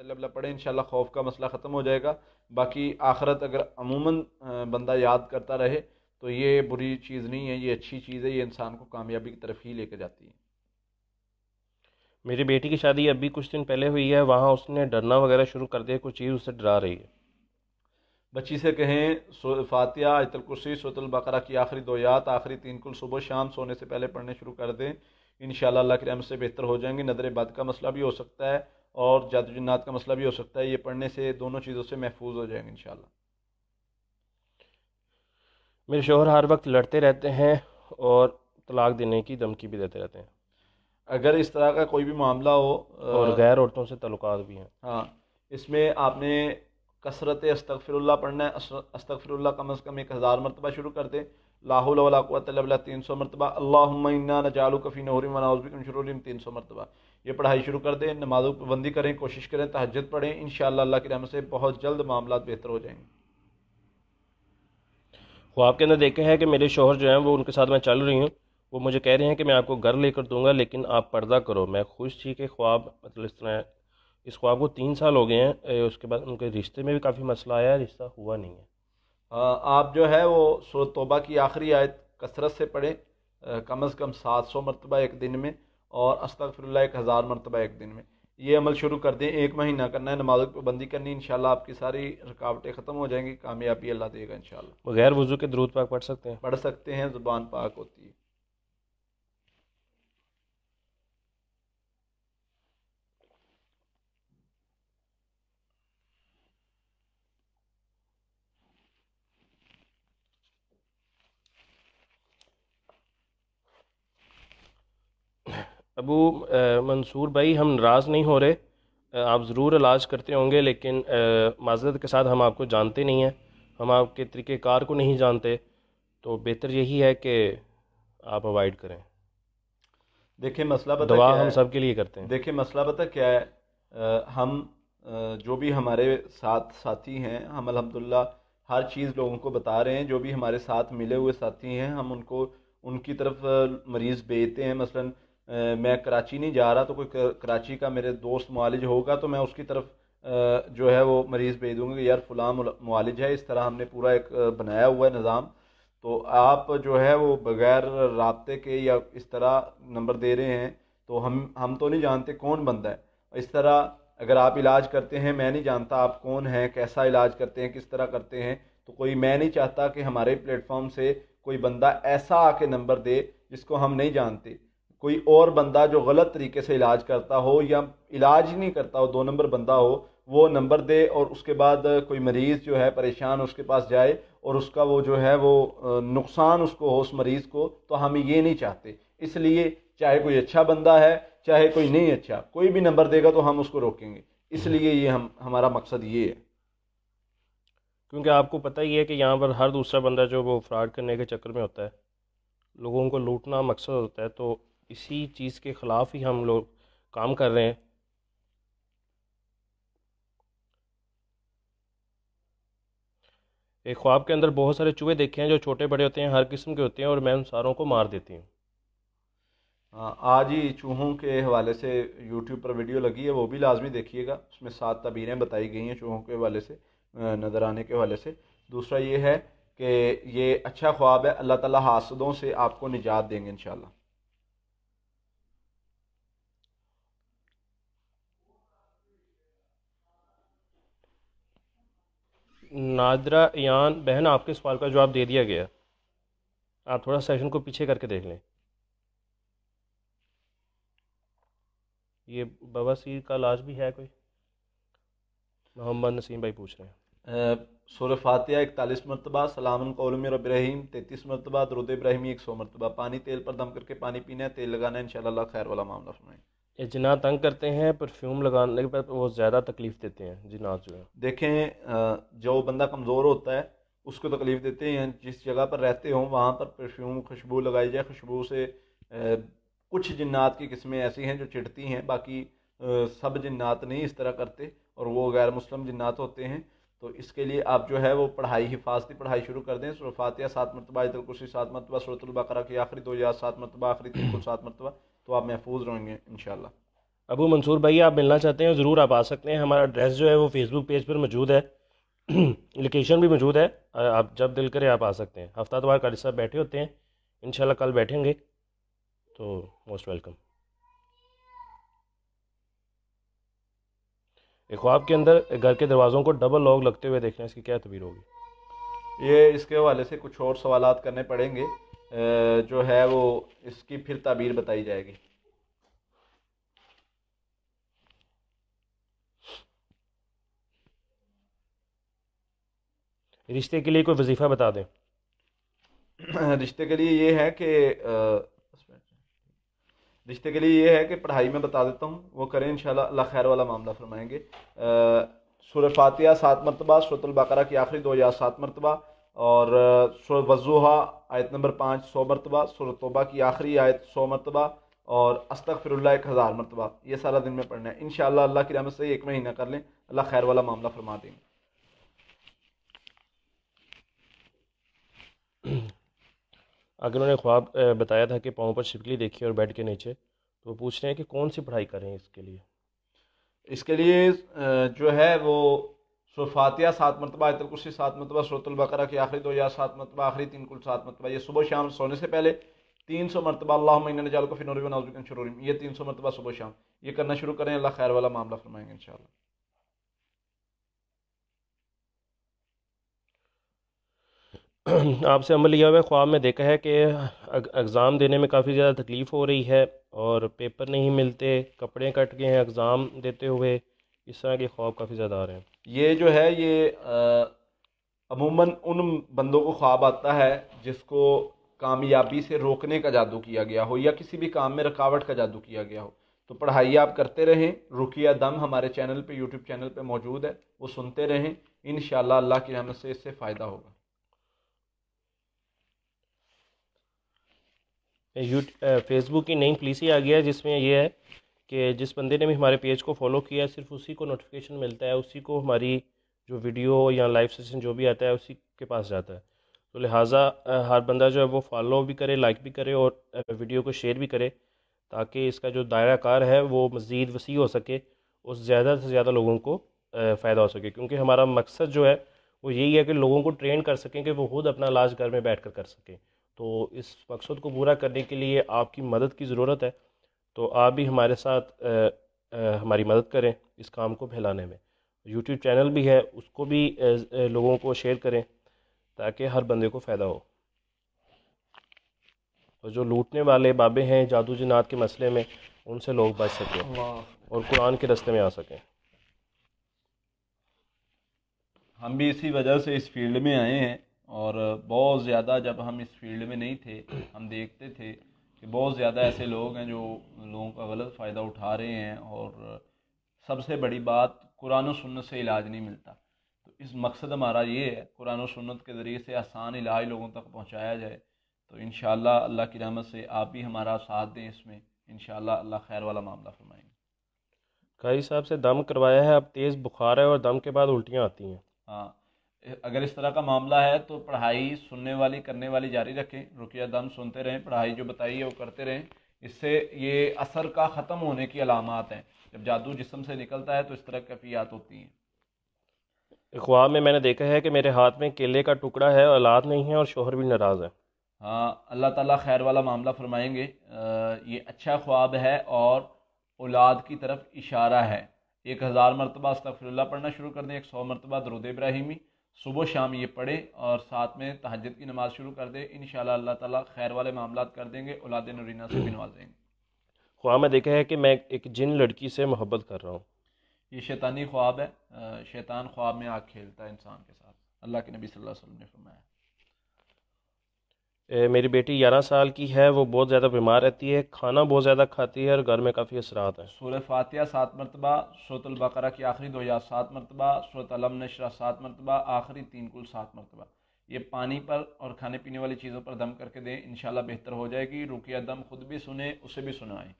मतलब पढ़े इन खौफ का मसला ख़त्म हो जाएगा बाकी आखरत अगर अमूमन बंदा याद करता रहे तो ये बुरी चीज़ नहीं है ये अच्छी चीज़ है ये इंसान को कामयाबी की तरफ ही कर जाती है मेरी बेटी की शादी अभी कुछ दिन पहले हुई है वहाँ उसने डरना वगैरह शुरू कर दिया कुछ चीज़ उससे डरा रही है बच्ची से कहें फातिया आयतल कुर्सी सोतल बकरा की आखिरी दो याद आखिरी तीन कुल सुबह शाम सोने से पहले पढ़ने शुरू कर दें इन शाला के रहम से बेहतर हो जाएंगे नदर बद का मसला भी हो सकता है और जादू जन्नात का मसला भी हो सकता है ये पढ़ने से दोनों चीज़ों से महफूज हो जाएंगे इन मेरे शोहर हर वक्त लड़ते रहते हैं और तलाक देने की धमकी भी देते रहते हैं अगर इस तरह का कोई भी मामला हो और गैर औरतों से तल्लुक भी हैं हाँ इसमें आपने कसरत अस्तफ़िरल्ला पढ़ना है अस्तफ़िरल्ला कम अज़ कम एक हज़ार मरतबा शुरू कर दें लाहौल तीन सौ मरतबा अल्लाह नजालकफ़ी नहरम वनाउज़बिकम शरूम तीन सौ मरतबा ये पढ़ाई शुरू कर दें नमाजों पर बंदी करें कोशिश करें तहजद पढ़ें इन अल्लाह के रहमत से बहुत जल्द मामला बेहतर हो जाएंगे ख्वाब के अंदर देखे हैं कि मेरे शोहर जो हैं वो उनके साथ मैं चल रही हूँ वो मुझे कह रहे हैं कि मैं आपको घर लेकर दूंगा लेकिन आप पर्दा करो मैं खुश थी कि ख्वाब मतलब इस तरह इस ख्वाब को तीन साल हो गए हैं उसके बाद उनके रिश्ते में भी काफ़ी मसला आया रिश्ता हुआ नहीं है आप जो है वो सो तोबा की आखिरी आयत कसरत से पढ़ें कम अज़ कम सात सौ मरतबा एक दिन में और अस्तफरल्ला एक हज़ार मरतबा एक दिन में ये अमल शुरू कर दें एक महीना करना है नमाज पर बंदी करनी इन आपकी सारी रुकावटें ख़त्म हो जाएंगी कामयाबी अल्लाह देगा इन बगैर वजू के दरूद पाक पढ़ सकते हैं पढ़ सकते हैं ज़ुबान पाक होती है अबू मंसूर भाई हम नाराज़ नहीं हो रहे आप ज़रूर इलाज करते होंगे लेकिन माजरत के साथ हम आपको जानते नहीं हैं हम आपके तरीक़ेकार को नहीं जानते तो बेहतर यही है कि आप अवॉइड करें देखिए मसला बता दवा हम सब के लिए करते हैं देखिए मसला पता क्या है आ, हम आ, जो भी हमारे साथ साथी हैं हम अलहमदिल्ला हर चीज़ लोगों को बता रहे हैं जो भी हमारे साथ मिले हुए साथी हैं हम उनको उनकी तरफ मरीज़ भेजते हैं मसलन मैं कराची नहीं जा रहा तो कोई कराची का मेरे दोस्त मालिज होगा तो मैं उसकी तरफ जो है वो मरीज़ भेज दूँगा कि यार फ़लाँ मालिज है इस तरह हमने पूरा एक बनाया हुआ है निज़ाम तो आप जो है वो बग़ैर रबते के या इस तरह नंबर दे रहे हैं तो हम हम तो नहीं जानते कौन बंदा है इस तरह अगर आप इलाज करते हैं मैं नहीं जानता आप कौन हैं कैसा इलाज करते हैं किस तरह करते हैं तो कोई मैं नहीं चाहता कि हमारे प्लेटफॉर्म से कोई बंदा ऐसा आके नंबर दे जिसको हम नहीं जानते कोई और बंदा जो गलत तरीके से इलाज करता हो या इलाज ही नहीं करता हो दो नंबर बंदा हो वो नंबर दे और उसके बाद कोई मरीज़ जो है परेशान उसके पास जाए और उसका वो जो है वो नुकसान उसको हो उस मरीज़ को तो हम ये नहीं चाहते इसलिए चाहे कोई अच्छा बंदा है चाहे कोई नहीं अच्छा कोई भी नंबर देगा तो हम उसको रोकेंगे इसलिए ये हम हमारा मकसद ये है क्योंकि आपको पता ही है कि यहाँ पर हर दूसरा बंदा जो वो फ्रॉड करने के चक्कर में होता है लोगों को लूटना मकसद होता है तो इसी चीज़ के ख़िलाफ़ ही हम लोग काम कर रहे हैं एक ख्वाब के अंदर बहुत सारे चूहे देखे हैं जो छोटे बड़े होते हैं हर किस्म के होते हैं और मैं उन सारों को मार देती हूँ आज ही चूहों के हवाले से यूट्यूब पर वीडियो लगी है वो भी लाजमी देखिएगा उसमें सात तबीरें बताई गई हैं चूहों के हवाले से नज़र आने के हवाले से दूसरा ये है कि ये अच्छा ख्वाब है अल्लाह ताला हासदों से आपको निजात देंगे इन नादरा यान बहन आपके सवाल का जवाब दे दिया गया आप थोड़ा सेशन को पीछे करके देख लें ये सीर का लाज भी है कोई मोहम्मद नसीम भाई पूछ रहे हैं सूर फातिया इकतालीस मरतबा सलामन कौलम रब रहीम तैतीस मरतबा दरुद इब्राहिमी एक सौ मरतबा पानी तेल पर दम करके पानी पीना है तेल लगाना है इन खैर वाला मामला सुनाएं जना तंग करते हैं परफ्यूम लगाने के बाद वो ज़्यादा तकलीफ़ देते हैं जना जो है देखें जो बंदा कमज़ोर होता है उसको तकलीफ़ देते हैं जिस जगह पर रहते हों वहाँ पर परफ्यूम खुशबू लगाई जाए खुशबू से कुछ जिन्नात की किस्में ऐसी हैं जो चिढ़ती हैं बाकी सब जिन्नात नहीं इस तरह करते और वो गैर मुस्लिम जिन्नात होते हैं तो इसके लिए आप जो है वो पढ़ाई हिफाजती पढ़ाई शुरू कर दें सुरफ़ातिया सात मरतबा कुर्सी सात मरतबा सूरतुल्बकरा की आखिरी दो या सात मरतबा आखिरी तीन सात मरतबा तो आप महफूज रहेंगे इन अबू मंसूर भाई आप मिलना चाहते हैं ज़रूर आप आ सकते हैं हमारा एड्रेस जो है वो फेसबुक पेज पर मौजूद है लोकेशन भी मौजूद है आप जब दिल करें आप आ सकते हैं हफ्ता दवार तो काली साहब बैठे होते हैं इन कल बैठेंगे तो मोस्ट वेलकम एक ख्वाब के अंदर घर के दरवाज़ों को डबल लॉक लगते हुए देखना इसकी क्या तबीर होगी ये इसके हवाले से कुछ और सवाल करने पड़ेंगे जो है वो इसकी फिर ताबीर बताई जाएगी रिश्ते के लिए कोई वजीफ़ा बता दें रिश्ते के लिए ये है कि रिश्ते के लिए ये है कि पढ़ाई में बता देता हूँ वो करें इन अल्लाह खैर वाला मामला फरमाएंगे सूर फातिया सात मरतबा सूरतुल बकरा की आखिरी दो या सात मरतबा और वजूहा आयत नंबर पाँच सौ मरतबा सुर तोबा की आखिरी आयत सौ मरतबा और अस्तक फिर एक हज़ार मरतबा ये सारा दिन में पढ़ना है इन अल्लाह की रामत से एक महीना कर लें अल्लाह खैर वाला मामला फरमा दें अगर उन्होंने ख्वाब बताया था कि पाँव पर छिपकली देखी और बेड के नीचे तो पूछ रहे हैं कि कौन सी पढ़ाई करें इसके लिए इसके लिए जो है वो सो फातिया सात मरतबा आयतल कुर्सी सात मरतबा सूरतलबकरा की आखिरी दो या सात मरतबा आखिरी तीन कुल सात मरतबा ये सुबह शाम सोने से पहले तीन सौ मरतबा अल्लाह जाल को फिनोरबन नाजुकन शुरू ये तीन सौ मरतबा सुबह शाम ये करना शुरू करें अल्लाह खैर वाला मामला फरमाएंगे इन आपसे अमल लिया हुआ है ख्वाब में देखा है कि एग्ज़ाम देने में काफ़ी ज़्यादा तकलीफ़ हो रही है और पेपर नहीं मिलते कपड़े कट गए हैं एग्ज़ाम देते हुए इस तरह के ख्वाब काफ़ी ज़्यादा आ रहे हैं ये जो है ये अमूमन उन बंदों को ख्वाब आता है जिसको कामयाबी से रोकने का जादू किया गया हो या किसी भी काम में रुकावट का जादू किया गया हो तो पढ़ाई आप करते रहें रुकिया दम हमारे चैनल पे यूट्यूब चैनल पे मौजूद है वो सुनते रहें इन अल्लाह की रहमत से इससे फ़ायदा होगा फेसबुक की नई पॉलिसी आ गया जिसमें यह है कि जिस बंदे ने भी हमारे पेज को फॉलो किया है सिर्फ उसी को नोटिफिकेशन मिलता है उसी को हमारी जो वीडियो या लाइव सेशन जो भी आता है उसी के पास जाता है तो लिहाजा हर बंदा जो है वो फॉलो भी करे लाइक भी करे और वीडियो को शेयर भी करे ताकि इसका जो दायरा कार है वो मज़ीद वसी हो सके और ज़्यादा से ज़्यादा लोगों को फ़ायदा हो सके क्योंकि हमारा मकसद जो है वो यही है कि लोगों को ट्रेन कर सकें कि वो खुद अपना इलाज घर में बैठ कर कर सकें तो इस मकसद को पूरा करने के लिए आपकी मदद की ज़रूरत है तो आप भी हमारे साथ आ, आ, हमारी मदद करें इस काम को फैलाने में यूट्यूब चैनल भी है उसको भी आ, लोगों को शेयर करें ताकि हर बंदे को फ़ायदा हो और जो लूटने वाले बाबे हैं जादू जिनात के मसले में उनसे लोग बच सकें और कुरान के रस्ते में आ सकें हम भी इसी वजह से इस फील्ड में आए हैं और बहुत ज़्यादा जब हम इस फील्ड में नहीं थे हम देखते थे कि बहुत ज़्यादा ऐसे लोग हैं जो लोगों का गलत फ़ायदा उठा रहे हैं और सबसे बड़ी बात कुरान सुन्नत से इलाज नहीं मिलता तो इस मकसद हमारा ये है कुरान सन्नत के ज़रिए से आसान इलाज लोगों तक पहुँचाया जाए तो इन अल्लाह की रहमत से आप भी हमारा साथ दें इसमें इन अल्लाह खैर वाला मामला फरमाएंगे कई साहब से दम करवाया है अब तेज़ बुखार है और दम के बाद उल्टियाँ आती हैं हाँ अगर इस तरह का मामला है तो पढ़ाई सुनने वाली करने वाली जारी रखें रुकिया दम सुनते रहें पढ़ाई जो बताई है वो करते रहें इससे ये असर का ख़त्म होने की अलामत हैं जब जादू जिसम से निकलता है तो इस तरह कैफियात होती हैं ख्वाब में मैंने देखा है कि मेरे हाथ में केले का टुकड़ा है औलाद नहीं है और शोहर भी नाराज़ है हाँ अल्लाह ताला खैर वाला मामला फरमाएंगे आ, ये अच्छा ख्वाब है और औलाद की तरफ इशारा है एक हज़ार मरतबा अस्तफ़िल्ला पढ़ना शुरू कर दें एक सौ मरतबा दरुद इब्राहिमी सुबह शाम ये पढ़े और साथ में तहजद की नमाज़ शुरू कर दे इन अल्लाह ताला खैर वाले मामला कर देंगे औलाद नरीना से भी देंगे ख्वाब में देखा है कि मैं एक जिन लड़की से मोहब्बत कर रहा हूँ ये शैतानी ख्वाब है शैतान ख्वाब में आग खेलता है इंसान के साथ अल्लाह के नबी सल्लल्लाहु अलैहि वसल्लम ने फरमाया मेरी बेटी ग्यारह साल की है वो बहुत ज़्यादा बीमार रहती है खाना बहुत ज़्यादा खाती है और घर में काफ़ी असरात हैं सूर फातिया सात मरतबा शोतलबकरा की आखिरी दो या सात मरतबा सोतलम नशरा सात मरतबा आखिरी तीन कुल सात मरतबा ये पानी पर और खाने पीने वाली चीज़ों पर दम करके दें इन बेहतर हो जाएगी रुकिया दम खुद भी सुने उसे भी सुनाएं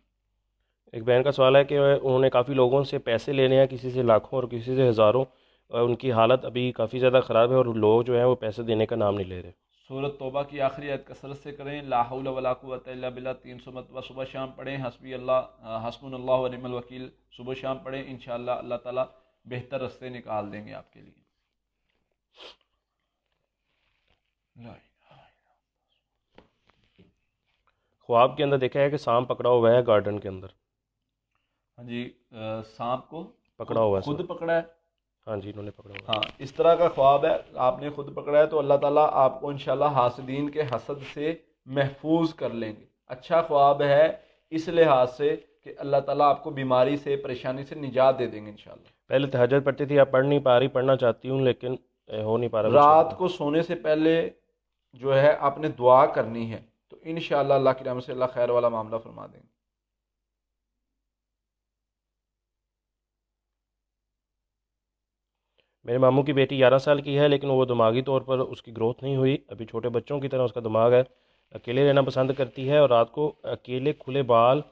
एक बहन का सवाल है कि उन्होंने काफ़ी लोगों से पैसे लेने हैं किसी से लाखों और किसी से हज़ारों उनकी हालत अभी काफ़ी ज़्यादा ख़राब है और लोग जो हैं वो पैसे देने का नाम नहीं ले रहे सूरत तोबा की आखिरी आयत कसरत से करें लाहौल वलाकुत बिल्ला तीन सौ मतबा सुबह शाम पढ़ें हसबी अल्लाह हसमन अल्लाह वकील सुबह शाम पढ़ें इन अल्लाह ताला बेहतर रस्ते निकाल देंगे आपके लिए ख्वाब के अंदर देखा है कि सांप पकड़ा हुआ है गार्डन के अंदर हाँ जी सांप को पकड़ा हुआ है खुद पकड़ा है हाँ जी इन्होंने पकड़ा हाँ इस तरह का ख्वाब है आपने खुद पकड़ा है तो अल्लाह ताला आपको इन हासदीन के हसद से महफूज कर लेंगे अच्छा ख्वाब है इस लिहाज से कि अल्लाह ताला आपको बीमारी से परेशानी से निजात दे देंगे इन पहले तहजत तो पढ़ती थी आप पढ़ नहीं पा रही पढ़ना चाहती हूँ लेकिन हो नहीं पा रहा रात को सोने से पहले जो है आपने दुआ करनी है तो इन शाला अल्लाह की से अल्लाह खैर वाला मामला फरमा देंगे मेरे मामू की बेटी ग्यारह साल की है लेकिन वो दिमागी तौर पर उसकी ग्रोथ नहीं हुई अभी छोटे बच्चों की तरह उसका दिमाग है अकेले रहना पसंद करती है और रात को अकेले खुले बाल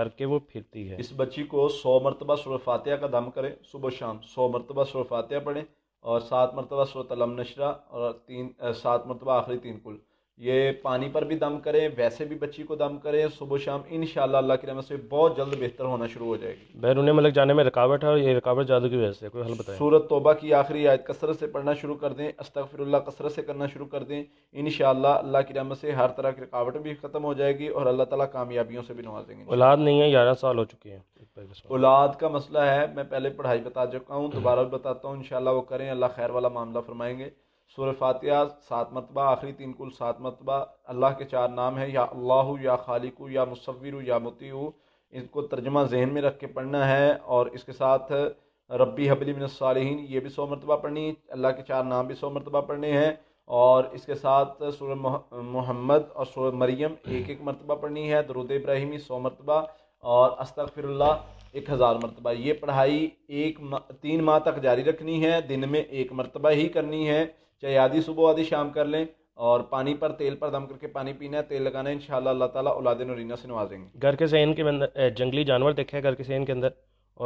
करके वो फिरती है इस बच्ची को सौ मरतबा फातह का दम करें सुबह शाम सौ मरतबा फातह पढ़ें और सात मरतबा सूरत नशरा और तीन सात मरतबा आखिरी तीन कुल ये पानी पर भी दम करें वैसे भी बच्ची को दम करें सुबह शाम इन अल्लाह की रहमत से बहुत जल्द बेहतर होना शुरू हो जाएगी बैरून मलक जाने में रुकावट है और ये रुकावट जादू की वजह से कोई हल बताएं सूरत तोबा की आखिरी आयत कसरत से पढ़ना शुरू कर दें अस्तफ़िरल्ला कसरत से करना शुरू कर दें इन अल्लाह की रहमत से हर तरह की रुकावट भी ख़त्म हो जाएगी और अल्लाह तला कामयाबियों से भी नवाजेंगे औलाद नहीं है ग्यारह साल हो चुके हैं औलाद का मसला है मैं पहले पढ़ाई बता चुका हूँ दोबारा बताता हूँ इन वो करें अल्लाह खैर वाला मामला फरमाएंगे सुर फातिहा सात मरतबा आखिरी तीन कुल सात मरतबा अल्लाह के चार नाम हैं या अल्लाह या खालिक या मुसविर या मुती इनको तर्जमा जहन में रख के पढ़ना है और इसके साथ रब्बी हबली मिनसालहन ये भी सौ मरतबा पढ़नी अल्लाह के चार नाम भी सौ मरतबा पढ़ने हैं और इसके साथ सूर मोहम्मद और सूर मरियम एक एक मरतबा पढ़नी है दरुद इब्राहिमी सौ मरतबा और अस्तफ़िरल्ला एक हज़ार मरतबा ये पढ़ाई एक तीन माह तक जारी रखनी है दिन में एक मरतबा ही करनी है चाहे आधी सुबह आधी शाम कर लें और पानी पर तेल पर दम करके पानी पीना है तेल लगाना है इन शाला अल्लाह ताला औलाद नरीना से नवाजेंगे घर के सहन के अंदर जंगली जानवर देखे हैं घर के सहन के अंदर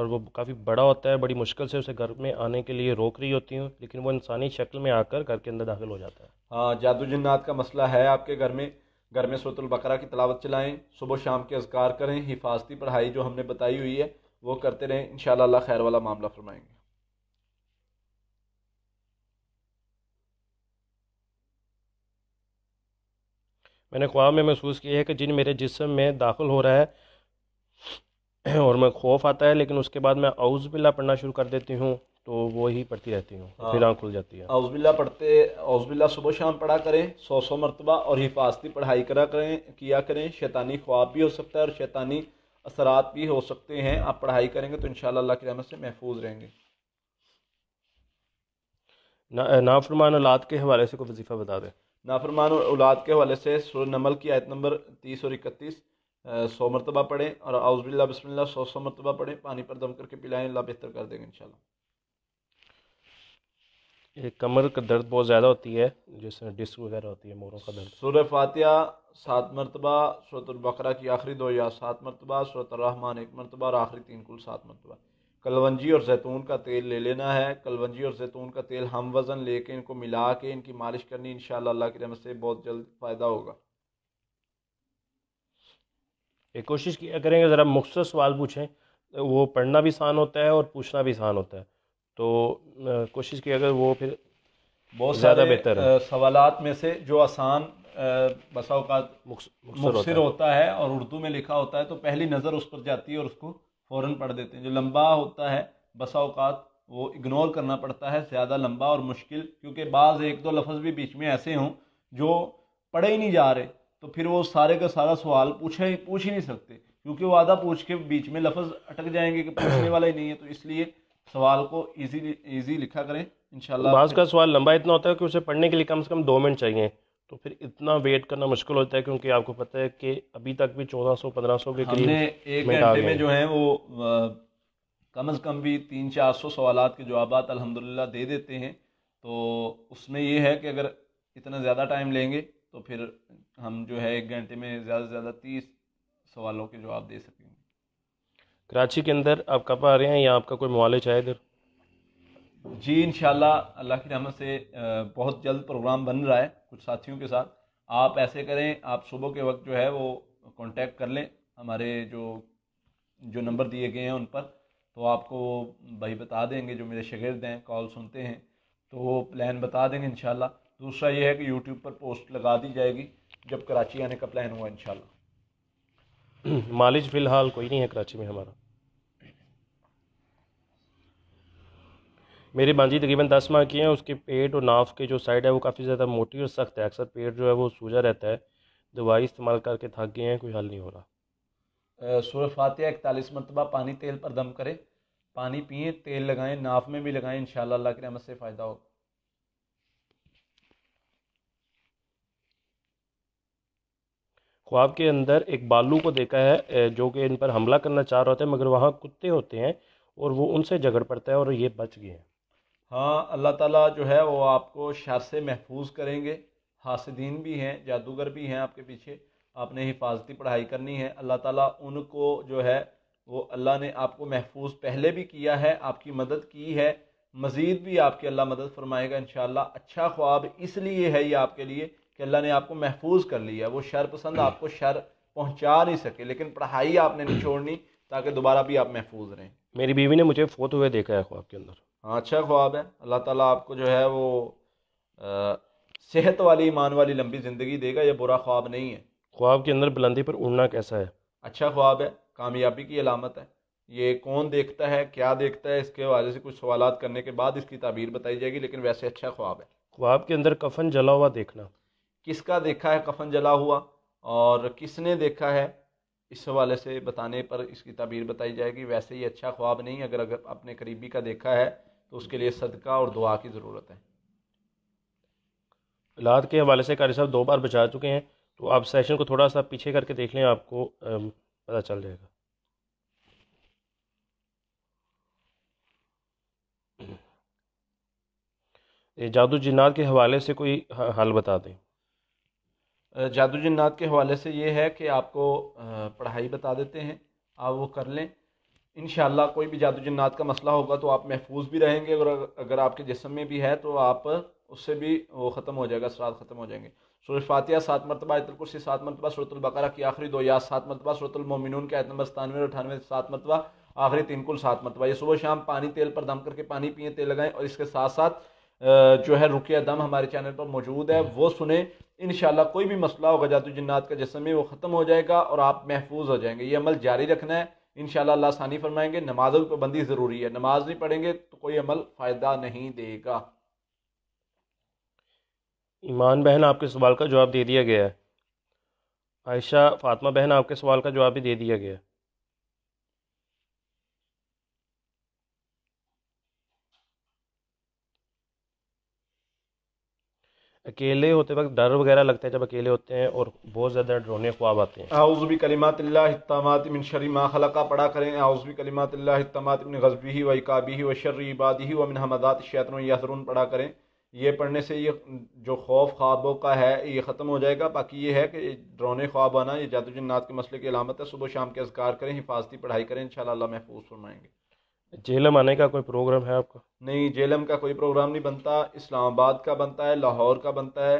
और वो काफ़ी बड़ा होता है बड़ी मुश्किल से उसे घर में आने के लिए रोक रही होती हूँ लेकिन वो इंसानी शक्ल में आकर घर के अंदर दाखिल हो जाता है हाँ जादू जन्नात का मसला है आपके घर में घर में बकरा की तलावत चलाएँ सुबह शाम के अजगार करें हिफाजती पढ़ाई जो हमने बताई हुई है वो करते रहें इन शैर खैर वाला मामला फरमाएंगे मैंने ख्वाब में महसूस किया है कि जिन मेरे जिसम में दाखिल हो रहा है और मैं खौफ आता है लेकिन उसके बाद मैं बिल्ला पढ़ना शुरू कर देती हूँ तो वो ही पढ़ती रहती हूँ हाँ। फिर आँख खुल जाती है बिल्ला पढ़ते बिल्ला सुबह शाम पढ़ा करें सौ सौ मरतबा और हिफाजती पढ़ाई करा करें किया करें शैतानी ख्वाब भी हो सकता है और शैतानी असरात भी हो सकते हैं आप पढ़ाई करेंगे तो इन शाला की रहमत से महफूज रहेंगे ना नाफरमान औलाद के हवाले से कोई वजीफ़ा बता दें नाफरमान और औलाद के हवाले से सुर नमल की आयत नंबर तीस और इकतीस सौ मरतबा पढ़ें और आउज़बिल्ला बसमिल्ला सौ सौ मरतबा पढ़ें पानी पर दम करके पिलाएं अल्लाह बेहतर कर देंगे इंशाल्लाह कमर का दर्द बहुत ज़्यादा होती है जैसे डिस्क वगैरह होती है मोरों का दर्द सूर फातिया सात मरतबा सूरत बकरा की आखिरी दो या सात मरतबा सूरत रहमान एक मरतबा और आखिरी तीन कुल सात मरतबा कलवंजी और जैतून का तेल ले लेना है कलवंजी और जैतून का तेल हम वज़न ले कर इनको मिला के इनकी मालिश करनी इन अल्लाह की रहमत से बहुत जल्द फ़ायदा होगा एक कोशिश किया करेंगे ज़रा मुख्तर सवाल पूछें वो पढ़ना भी आसान होता है और पूछना भी आसान होता है तो कोशिश की अगर वो फिर बहुत ज़्यादा बेहतर सवाल में से जो आसान बसाओकात मुखसर होता है और उर्दू में लिखा होता है तो पहली नज़र उस पर जाती है और उसको फ़ौर पढ़ देते हैं जो लंबा होता है बसा अवत वो इग्नोर करना पड़ता है ज़्यादा लंबा और मुश्किल क्योंकि बाज़ एक दो लफ्ज़ भी बीच में ऐसे हों जो पढ़े ही नहीं जा रहे तो फिर वो सारे का सारा सवाल पूछ ही पूछ ही नहीं सकते क्योंकि वो आधा पूछ के बीच में लफ्ज़ अटक जाएंगे कि पूछने वाला ही नहीं है तो इसलिए सवाल को ईजी ईजी लिखा करें इन बाज़ का सवाल लंबा इतना होता है कि उसे पढ़ने के लिए कम से कम दो मिनट चाहिए तो फिर इतना वेट करना मुश्किल होता है क्योंकि आपको पता है कि अभी तक भी 1400 1500 के करीब एक घंटे में जो है वो कम अज़ कम भी तीन चार सौ सवाल के जवाब अलहमदिल्ला दे देते हैं तो उसमें ये है कि अगर इतना ज़्यादा टाइम लेंगे तो फिर हम जो है एक घंटे में ज़्यादा से ज़्यादा तीस सवालों के जवाब दे सकेंगे कराची के अंदर आप कब आ रहे हैं या आपका कोई मालिज है इधर जी इन अल्लाह की रहमत से बहुत जल्द प्रोग्राम बन रहा है कुछ साथियों के साथ आप ऐसे करें आप सुबह के वक्त जो है वो कांटेक्ट कर लें हमारे जो जो नंबर दिए गए हैं उन पर तो आपको भाई बता देंगे जो मेरे शगिरद हैं कॉल सुनते हैं तो वो प्लान बता देंगे इन दूसरा ये है कि यूट्यूब पर पोस्ट लगा दी जाएगी जब कराची आने का प्लान हुआ इन मालिज फ़िलहाल कोई नहीं है कराची में हमारा मेरी बांझी तकरीबन दस माह की है उसके पेट और नाफ के जो साइड है वो काफ़ी ज़्यादा मोटी और सख्त है अक्सर पेट जो है वो सूझा रहता है दवाई इस्तेमाल करके थक गए हैं कोई हल नहीं हो रहा सूर्य फातिया इकतालीस मरतबा पानी तेल पर दम करें पानी पिए तेल लगाएं नाफ में भी लगाएं इन अल्लाह की रहमत से फ़ायदा होगा ख्वाब के अंदर एक बालू को देखा है जो कि इन पर हमला करना चाह रहे था मगर वहाँ कुत्ते होते हैं और वो उनसे झगड़ पड़ता है और ये बच गए हैं हाँ अल्लाह ताला जो है वो आपको शर से महफूज करेंगे हासदीन भी हैं जादूगर भी हैं आपके पीछे आपने हिफाजती पढ़ाई करनी है अल्लाह ताला उनको जो है वो अल्लाह ने आपको महफूज पहले भी किया है आपकी मदद की है मज़ीद भी आपकी अल्लाह मदद फरमाएगा इन अच्छा ख्वाब इसलिए है ये आपके लिए कि अल्लाह ने आपको महफूज कर लिया वो शर पसंद आपको शर पहुँचा नहीं सके लेकिन पढ़ाई आपने नहीं छोड़नी ताकि दोबारा भी आप महफूज रहें मेरी बीवी ने मुझे फोत हुए देखा है ख्वाब के अंदर हाँ अच्छा ख्वाब है अल्लाह ताला आपको जो है वो आ, सेहत वाली ईमान वाली लंबी ज़िंदगी देगा यह बुरा ख्वाब नहीं है ख्वाब के अंदर बुलंदी पर उड़ना कैसा है अच्छा ख्वाब है कामयाबी की अलामत है ये कौन देखता है क्या देखता है इसके हवाले से कुछ सवाल करने के बाद इसकी ताबीर बताई जाएगी लेकिन वैसे अच्छा ख्वाब है ख्वाब के अंदर कफन जला हुआ देखना किसका देखा है कफन जला हुआ और किसने देखा है इस हवाले से बताने पर इसकी ताबीर बताई जाएगी वैसे ही अच्छा ख्वाब नहीं अगर अगर अपने करीबी का देखा है तो उसके लिए सदका और दुआ की ज़रूरत है लाद के हवाले से कार्य साहब दो बार बचा चुके हैं तो आप सेशन को थोड़ा सा पीछे करके देख लें आपको पता चल जाएगा जादू जिन्नात के हवाले से कोई हल बता दें जादू जिन्नात के हवाले से ये है कि आपको पढ़ाई बता देते हैं आप वो कर लें इन कोई भी जादू जन्नात का मसला होगा तो आप महफूज भी रहेंगे और अगर आपके जिसम में भी है तो आप उससे भी वो ख़त्म हो जाएगा असरा ख़त्म हो जाएंगे सूर फातिया सात मरतबा इतलकुर्सी सात मरतबा सूरतुल्बकरा की आखिरी दो या सात मरतबा सूरतुलमोमिन के आयत नंबर सतानवे और अठानवे सात मरतबा आखिरी तीन कुल सात मरतबा ये सुबह शाम पानी तेल पर दम करके पानी पिए तेल लगाएं और इसके साथ साथ जो है रुकिया दम हमारे चैनल पर मौजूद है वो सुने इन कोई भी मसला होगा जादू जन्नात का जिसम वो ख़त्म हो जाएगा और आप महफूज हो जाएंगे ये अमल जारी रखना है इन अल्लाह आसानी फरमाएंगे नमाजों की पाबंदी ज़रूरी है नमाज नहीं पढ़ेंगे तो कोई अमल फ़ायदा नहीं देगा ईमान बहन आपके सवाल का जवाब दे दिया गया है आयशा फातमा बहन आपके सवाल का जवाब भी दे दिया गया है अकेले होते वक्त डर वगैरह लगता है जब अकेले होते हैं और बहुत ज़्यादा डरोने ख्वाब आते हैं आउज़बी कलिमातमिन शरी मा खलका पढ़ा करें आउज़बी कलिमातमिन गजबी व इकाबी व शर्री इबादी व मिन हमदात शैतन यसरून पढ़ा करें ये पढ़ने से ये जो खौफ ख्वाबों का है ये ख़त्म हो जाएगा बाकी ये है कि डरोने ख्वाब आना ये जादू जन्नात के मसले की अलामत है सुबह शाम के असगार करें हिफाजती पढ़ाई करें इन शाला महफूज फरमाएंगे जेलम आने का कोई प्रोग्राम है आपका नहीं जेलम का कोई प्रोग्राम नहीं बनता इस्लामाबाद का बनता है लाहौर का बनता है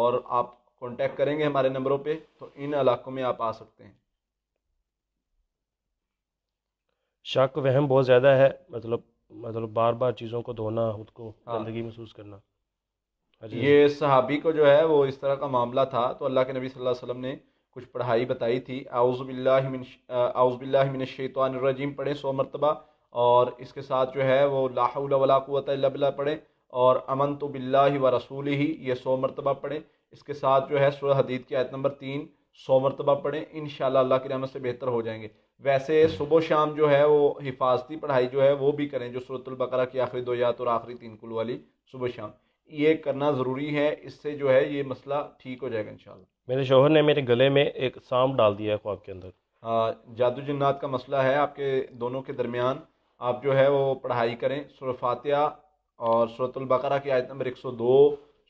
और आप कांटेक्ट करेंगे हमारे नंबरों पे तो इन इलाकों में आप आ सकते हैं शक वहम बहुत ज़्यादा है मतलब मतलब बार बार चीज़ों को धोना खुद को हाँ। गंदगी महसूस करना ये सहाबी को जो है वो इस तरह का मामला था तो अल्लाह के नबी सल्लल्लाहु अलैहि वसल्लम ने कुछ पढ़ाई बताई थी आउज़बिल्लिन शैतवानरजीम पढ़ें सौ मरतबा और इसके साथ जो है वो लाहौलवलाक़वत लबला पढ़ें और अमन तो बिल्ला व रसूल ही ये सौ मरतबा पढ़ें इसके साथ जो है सुरह हदीद की आयत नंबर तीन सौ मरतबा पढ़ें इन शाला की रहमत से बेहतर हो जाएंगे वैसे सुबह शाम जो है वो हिफाजती पढ़ाई जो है वो भी करें जो सूरतबकरा की आखिरी दो यात और आखिरी तीन कुल वाली सुबह शाम ये करना ज़रूरी है इससे जो है ये मसला ठीक हो जाएगा इन मेरे शोहर ने मेरे गले में एक सांप डाल दिया है ख्वाब के अंदर हाँ, जादू जन्नात का मसला है आपके दोनों के दरमियान आप जो है वो पढ़ाई करें सुरफातिया और सुरतुलबकरा की आयत नंबर एक सौ दो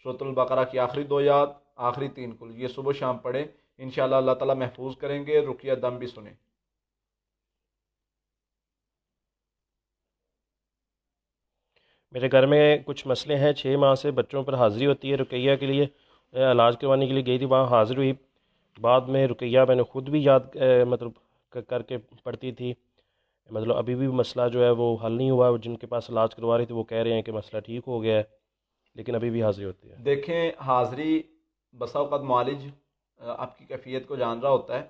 सुरतुलबकरा की आखिरी दो याद आखिरी तीन कुल ये सुबह शाम पढ़ें इन अल्लाह ताला महफूज करेंगे रुकिया दम भी सुने मेरे घर में कुछ मसले हैं छः माह से बच्चों पर हाज़िरी होती है रुकैया के लिए इलाज करवाने के लिए गई थी वहाँ हाज़िर हुई बाद में रुकैया मैंने ख़ुद भी याद मतलब करके पढ़ती थी मतलब अभी भी मसला जो है वो हल नहीं हुआ जिनके पास इलाज करवा रही थी वो कह रहे हैं कि मसला ठीक हो गया है लेकिन अभी भी हाज़िरी होती है देखें हाज़िरी बसावत मालिज आपकी कैफियत को जान रहा होता है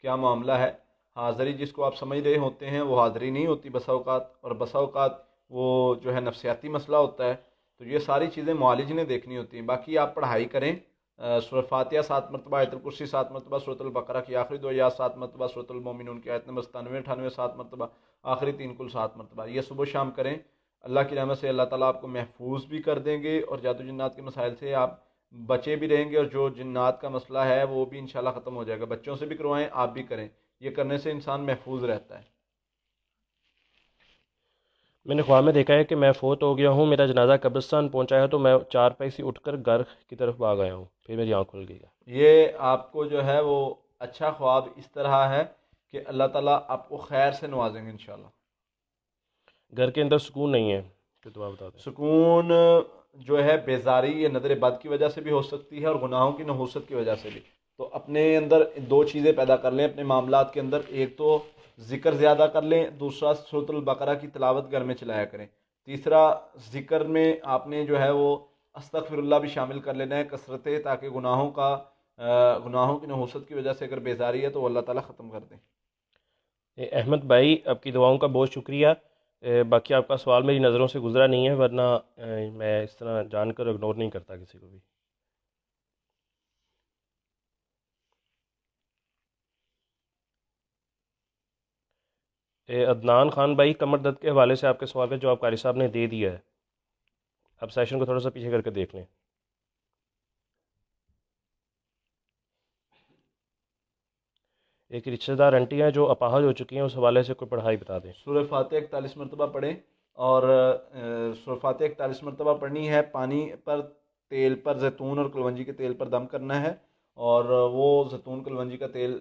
क्या मामला है हाज़री जिसको आप समझ रहे होते हैं वो हाज़िरी नहीं होती बसावत और बसावत वो जो है नफसियाती मसला होता है तो ये सारी चीज़ें मालिज ने देखनी होती हैं बाकी आप पढ़ाई करें सुरफातिया सात मरतबा आयतुलकुर्सी सात मरतबा बकरा की आखिरी दो या सात मरतबा मोमिन उनकी आयत नंबर सतानवे अठानवे सात मरतबा आखिरी तीन कुल सात मरतबा ये सुबह शाम करें अल्लाह की रहमत से अल्लाह ताला आपको महफूज भी कर देंगे और जादू जन्नात के मसाइल से आप बचे भी रहेंगे और जो जन्नात का मसला है वो भी इन ख़त्म हो जाएगा बच्चों से भी करवाएँ आप भी करें यह करने से इंसान महफूज रहता है मैंने ख्वाब में देखा है कि मैं फोत हो गया हूँ मेरा जनाजा कब्रस्तान पहुँचा है तो मैं चार पाई से उठकर घर की तरफ आ गया हूँ फिर मेरी आँख खुल गई ये आपको जो है वो अच्छा ख्वाब इस तरह है कि अल्लाह ताला आपको खैर से नवाजेंगे इन घर के अंदर सुकून नहीं है तो दुआ बता दें सुकून जो है बेजारी या नदर बद की वजह से भी हो सकती है और गुनाहों की नहूसत की वजह से भी तो अपने अंदर दो चीज़ें पैदा कर लें अपने मामला के अंदर एक तो ज़िक्र ज़्यादा कर लें दूसरा सूरतलबकरा की तलावत घर में चलाया करें तीसरा ज़िक्र में आपने जो है वो अस्तफ़िरल्ला भी शामिल कर लेना है कसरतें ताकि गुनाहों का गुनाहों की नहूसत की वजह से अगर बेजारी है तो अल्लाह ताला ख़त्म कर दें अहमद भाई आपकी दुआओं का बहुत शुक्रिया बाकी आपका सवाल मेरी नज़रों से गुजरा नहीं है वरना मैं इस तरह जानकर इग्नोर नहीं करता किसी को भी अदनान खान भाई कमर दर्द के हवाले से आपके सवाल का जवाब कारी साहब ने दे दिया है अब सेशन को थोड़ा सा पीछे करके देख लें एक रिश्तेदार आंटी हैं जो अपाहज हो चुकी हैं उस हवाले से कोई पढ़ाई बता दें सूर्य फातह इकतालीस मरतबा पढ़ें और सूर्य फातह इकतालीस मरतबा पढ़नी है पानी पर तेल पर जैतून और कलवंजी के तेल पर दम करना है और वो जैतून कलवंजी का तेल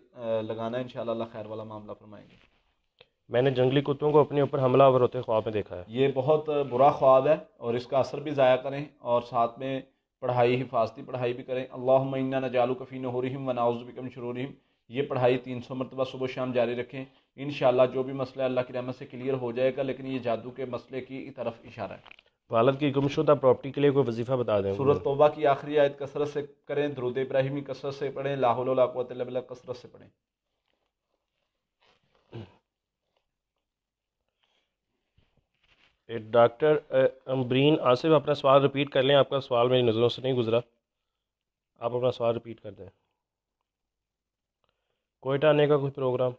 लगाना है इन शैर वाला मामला फरमाएंगे मैंने जंगली कुत्तों को अपने ऊपर हमलावर होते ख्वाब में देखा है ये बहुत बुरा ख्वाब है और इसका असर भी ज़ाया करें और साथ में पढ़ाई हिफाजती पढ़ाई भी करें अल्लाह न जालू कफ़ी न हो रही व शुरू रही ये पढ़ाई तीन सौ मरतबा सुबह शाम जारी रखें इन जो भी मसला अल्लाह की रहमत से क्लियर हो जाएगा लेकिन ये जादू के मसले की तरफ इशारा है वालद की गुमशुदा प्रॉपर्टी के लिए कोई वजीफा बता दें सूरत तोबा की आखिरी आयत कसरत से करें दरुद इब्राहिमी कसरत से पढ़ें लाहौल कसरत से पढ़ें डॉक्टर अम्बरीन आसिफ अपना सवाल रिपीट कर लें आपका सवाल मेरी नज़रों से नहीं गुजरा आप अपना सवाल रिपीट कर दें कोयटा आने का कोई प्रोग्राम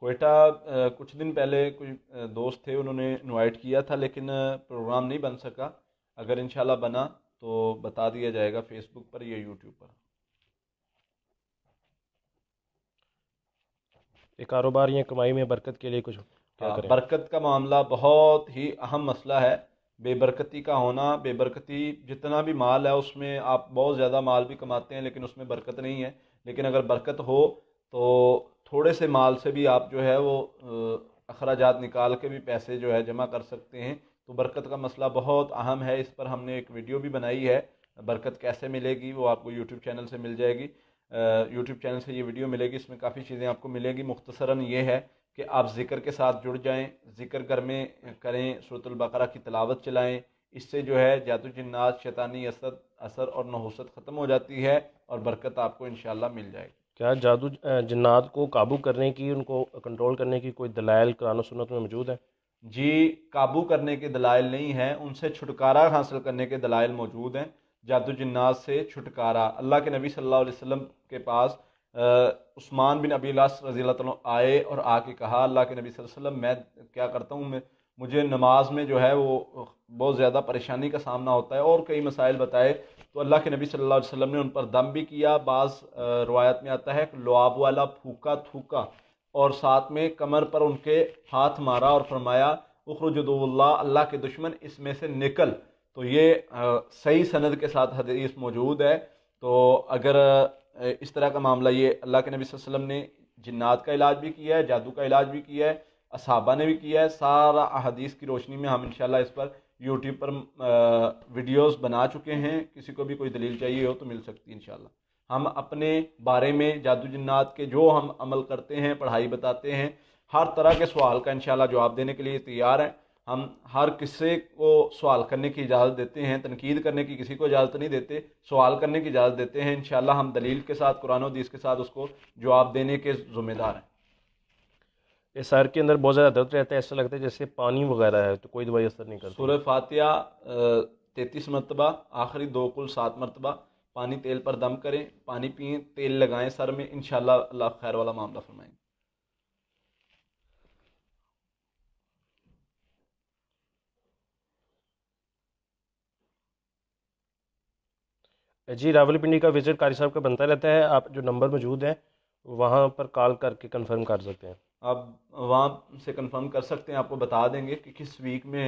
कोयटा uh, कुछ दिन पहले कुछ uh, दोस्त थे उन्होंने इनवाइट किया था लेकिन प्रोग्राम uh, नहीं बन सका अगर इंशाल्लाह बना तो बता दिया जाएगा फेसबुक पर या यूट्यूब पर एक कारोबार या कमाई में बरकत के लिए कुछ हाँ, बरकत का मामला बहुत ही अहम मसला है बेबरकती का होना बेबरकती जितना भी माल है उसमें आप बहुत ज़्यादा माल भी कमाते हैं लेकिन उसमें बरकत नहीं है लेकिन अगर बरकत हो तो थोड़े से माल से भी आप जो है वो अखराज निकाल के भी पैसे जो है जमा कर सकते हैं तो बरकत का मसला बहुत अहम है इस पर हमने एक वीडियो भी बनाई है बरकत कैसे मिलेगी वो आपको यूट्यूब चैनल से मिल जाएगी यूट्यूब चैनल से ये वीडियो मिलेगी इसमें काफ़ी चीज़ें आपको मिलेगी मुख्तसरा ये है कि आप ज़िक्र के साथ जुड़ जाएँ ज़िक्र घर में करें सुरतुलबकर की तलावत चलाएँ इससे जो है जादू जन्नात शैतानी असर असर और नहूसत ख़त्म हो जाती है और बरकत आपको इन मिल जाएगी क्या जादू जन्नात को काबू करने की उनको कंट्रोल करने की कोई दलाइल कुरान सुनत में मौजूद है जी काबू करने के दलाइल नहीं हैं उनसे छुटकारा हासिल करने के दलाइल मौजूद हैं जादू जन्नात से छुटकारा अल्लाह के नबी सल्लल्लाहु अलैहि वसल्लम के पास उस्मान बिन अबी लास रजी आए और आके कहा अल्लाह के नबी वसल्लम मैं क्या करता हूँ मैं मुझे नमाज में जो है वो बहुत ज़्यादा परेशानी का सामना होता है और कई मसाइल बताए तो अल्लाह के नबी सल्लल्लाहु अलैहि वसल्लम ने उन पर दम भी किया बाज़ रवायत में आता है लुआब वाला फूका थूका और साथ में कमर पर उनके हाथ मारा और फरमाया उखरजदल्ला अल्लाह के दुश्मन इसमें से निकल तो ये सही सनद के साथ हदीस मौजूद है तो अगर इस तरह का मामला ये अल्लाह के नबी वसल्लम ने जन्नात का इलाज भी किया है जादू का इलाज भी किया है असाबा ने भी किया है सारा अहदीस की रोशनी में हम इंशाल्लाह इस पर यूट्यूब पर वीडियोस बना चुके हैं किसी को भी कोई दलील चाहिए हो तो मिल सकती है इंशाल्लाह हम अपने बारे में जादू जन्नात के जो हम अमल करते हैं पढ़ाई बताते हैं हर तरह के सवाल का इंशाल्लाह जवाब देने के लिए तैयार हैं हम हर किस्से को सवाल करने की इजाज़त देते हैं तनकीद करने की किसी को इजाज़त नहीं देते सवाल करने की इजाज़त देते हैं इन हम दलील के साथ कुरान हदीस के साथ उसको जवाब देने के ज़िम्मेदार हैं इस सर के अंदर बहुत ज़्यादा दर्द रहता है ऐसा लगता है जैसे पानी वगैरह है तो कोई दवाई असर नहीं करती सूर्य फातिया तैतीस मरतबा आखिरी दो कुल सात मरतबा पानी तेल पर दम करें पानी पिएँ तेल लगाएं सर में इन अल्लाह खैर वाला मामला फरमाएंगे जी रावलपिंडी का विज़िट कारी साहब का बनता रहता है आप जो नंबर मौजूद हैं वहाँ पर कॉल करके कंफर्म कर सकते हैं आप वहाँ से कंफर्म कर सकते हैं आपको बता देंगे कि किस वीक में